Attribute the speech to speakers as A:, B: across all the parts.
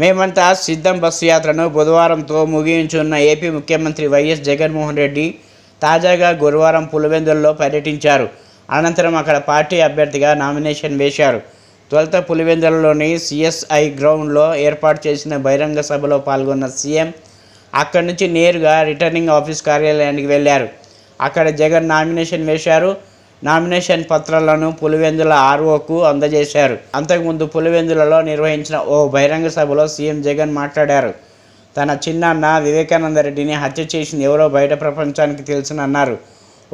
A: మేమంతా సిద్ధం బస్సు యాత్రను బుధవారంతో ముగించున్న ఏపీ ముఖ్యమంత్రి వైఎస్ జగన్మోహన్ రెడ్డి తాజాగా గురువారం పులివెందుల్లో పర్యటించారు అనంతరం అక్కడ పార్టీ అభ్యర్థిగా నామినేషన్ వేశారు తొలత పులివెందులలోని సిఎస్ఐ గ్రౌండ్లో ఏర్పాటు చేసిన బహిరంగ సభలో పాల్గొన్న సీఎం అక్కడి నుంచి నేరుగా రిటర్నింగ్ ఆఫీస్ కార్యాలయానికి వెళ్ళారు అక్కడ జగన్ నామినేషన్ వేశారు నామినేషన్ పత్రాలను పులివెందుల ఆర్ఓకు అందజేశారు అంతకుముందు పులివెందులలో నిర్వహించిన ఓ బహిరంగ సభలో సీఎం జగన్ మాట్లాడారు తన చిన్నాన్న వివేకానంద రెడ్డిని హత్య చేసింది ఎవరో బయట ప్రపంచానికి తెలుసునన్నారు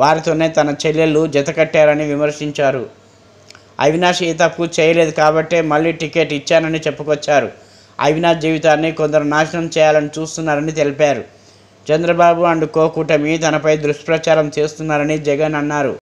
A: వారితోనే తన చెల్లెళ్ళు జతకట్టారని విమర్శించారు అవినాష్ ఈ తప్పు చేయలేదు కాబట్టే మళ్ళీ టికెట్ ఇచ్చానని చెప్పుకొచ్చారు అవినాష్ జీవితాన్ని కొందరు నాశనం చేయాలని చూస్తున్నారని తెలిపారు చంద్రబాబు అండ్ కోకూటమి తనపై దుష్ప్రచారం చేస్తున్నారని జగన్ అన్నారు